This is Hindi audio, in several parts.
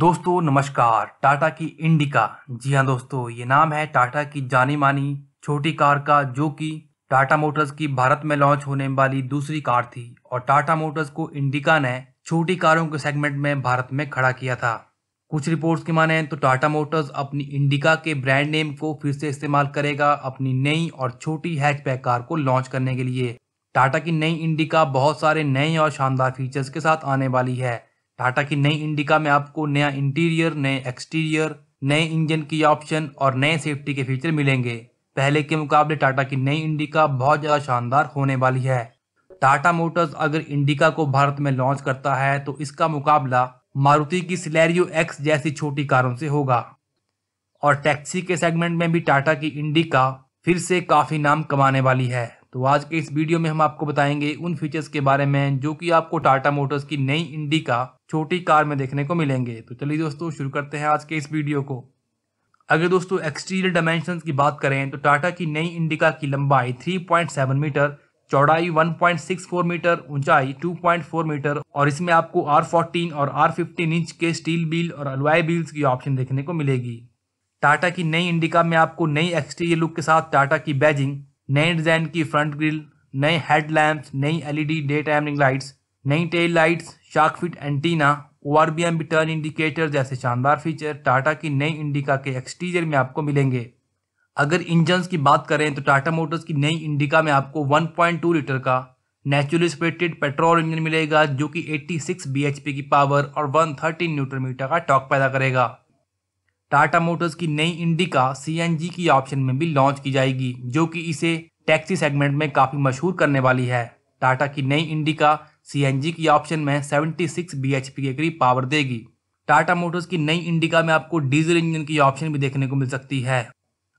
दोस्तों नमस्कार टाटा की इंडिका जी हाँ दोस्तों ये नाम है टाटा की जानी मानी छोटी कार का जो कि टाटा मोटर्स की भारत में लॉन्च होने वाली दूसरी कार थी और टाटा मोटर्स को इंडिका ने छोटी कारों के सेगमेंट में भारत में खड़ा किया था कुछ रिपोर्ट्स की माने तो टाटा मोटर्स अपनी इंडिका के ब्रांड नेम को फिर से इस्तेमाल करेगा अपनी नई और छोटी हैचपैक कार को लॉन्च करने के लिए टाटा की नई इंडिका बहुत सारे नए और शानदार फीचर्स के साथ आने वाली है टाटा की नई इंडिका में आपको नया इंटीरियर नए एक्सटीरियर नए इंजन की ऑप्शन और नए सेफ्टी के फीचर मिलेंगे पहले के मुकाबले टाटा की नई इंडिका बहुत ज़्यादा शानदार होने वाली है टाटा मोटर्स अगर इंडिका को भारत में लॉन्च करता है तो इसका मुकाबला मारुति की सिलेरियो एक्स जैसी छोटी कारों से होगा और टैक्सी के सेगमेंट में भी टाटा की इंडिका फिर से काफ़ी नाम कमाने वाली है तो आज के इस वीडियो में हम आपको बताएंगे उन फीचर्स के बारे में जो कि आपको टाटा मोटर्स की नई इंडिका छोटी कार में देखने को मिलेंगे तो चलिए दोस्तों शुरू करते हैं आज के इस वीडियो को अगर दोस्तों एक्सटीरियर डायमेंशन की बात करें तो टाटा की नई इंडिका की लंबाई 3.7 मीटर चौड़ाई 1.64 मीटर ऊंचाई 2.4 मीटर और इसमें आपको R14 और R15 इंच के स्टील बिल और अलवाई बिल्स की ऑप्शन देखने को मिलेगी टाटा की नई इंडिका में आपको नई एक्सटीरियर लुक के साथ टाटा की बैजिंग नए डिज़ाइन की फ्रंट ग्रिल नए हेड लैम्प नई एलईडी डे टाइमिंग लाइट्स नई tail lights shark fin antenna O R B M turn indicator जैसे शानदार फीचर टाटा की नई इंडिका के एक्सटीरियर में आपको मिलेंगे अगर इंजन की बात करें तो टाटा मोटर्स की नई इंडिका में आपको 1.2 लीटर का नेचुरली स्प्रेटेड पेट्रोल इंजन मिलेगा जो कि 86 पी की पावर और 130 न्यूटन मीटर का टॉक पैदा करेगा टाटा मोटर्स की नई इंडिका सीएनजी की ऑप्शन में भी लॉन्च की जाएगी जो कि इसे टैक्सी सेगमेंट में काफी मशहूर करने वाली है टाटा की नई इंडिका सीएनजी की ऑप्शन में 76 पी के करीब पावर देगी टाटा मोटर्स की नई इंडिका में आपको डीजल इंजन की ऑप्शन भी देखने को मिल सकती है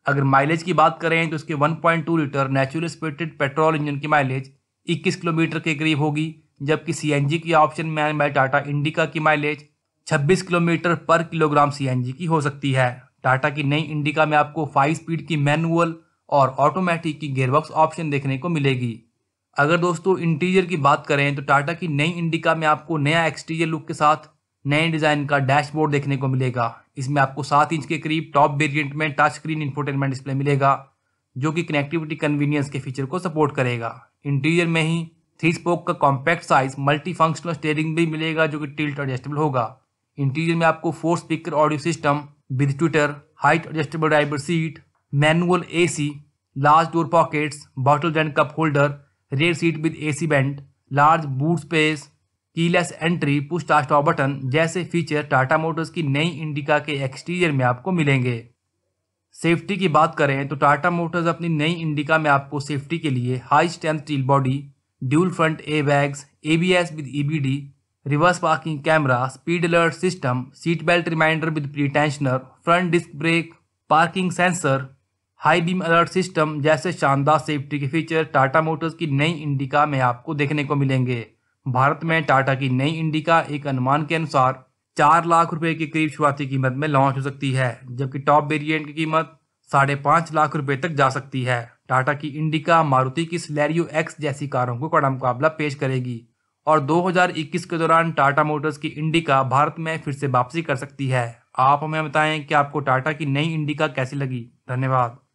अगर माइलेज की बात करें तो इसके 1.2 litre natural spirited petrol engine की माइलेज 21 किलोमीटर के करीब होगी जबकि सीएनजी की ऑप्शन में टाटा इंडिका की माइलेज 26 किलोमीटर पर किलोग्राम सीएनजी की हो सकती है टाटा की नई इंडिका में आपको फाइव स्पीड की मैनुअल और ऑटोमेटिक की गेयरबॉक्स ऑप्शन देखने को मिलेगी अगर दोस्तों इंटीरियर की बात करें तो टाटा की नई इंडिका में आपको नया एक्सटीरियर लुक के साथ नए डिज़ाइन का डैशबोर्ड देखने को मिलेगा इसमें आपको सात इंच के करीब टॉप वेरियंट में टच स्क्रीन इंफोटेनमेंट डिस्प्ले मिलेगा जो कि कनेक्टिविटी कन्वीनियंस के फीचर को सपोर्ट करेगा इंटीरियर में ही थ्री स्पोक का compact size multi functional steering भी मिलेगा जो कि टिल्ट एडजस्टेबल होगा इंटीरियर में आपको four speaker audio system with tweeter height adjustable driver seat manual AC large door pockets bottle and cup holder rear seat with AC vent large boot space keyless entry push start button जैसे फीचर टाटा मोटर्स की नई इंडिका के एक्सटीरियर में आपको मिलेंगे सेफ्टी की बात करें तो टाटा मोटर्स अपनी नई इंडिका में आपको सेफ्टी के लिए high strength steel body dual front air bags ABS with E B D reverse parking camera speed alert system seat belt reminder with pre tensioner front disc brake parking sensor high beam alert system जैसे शानदार सेफ्टी के फीचर टाटा मोटर्स की नई इंडिका में आपको देखने को मिलेंगे भारत में टाटा की नई इंडिका एक अनुमान के अनुसार चार लाख रुपए के करीब शुरुआती कीमत में लॉन्च हो सकती है जबकि टॉप वेरिएंट की कीमत साढ़े पाँच लाख रुपए तक जा सकती है टाटा की इंडिका मारुति की स्लैरियो एक्स जैसी कारों को कड़ा मुकाबला पेश करेगी और 2021 के दौरान टाटा मोटर्स की इंडिका भारत में फिर से वापसी कर सकती है आप हमें बताएं कि आपको टाटा की नई इंडिका कैसी लगी धन्यवाद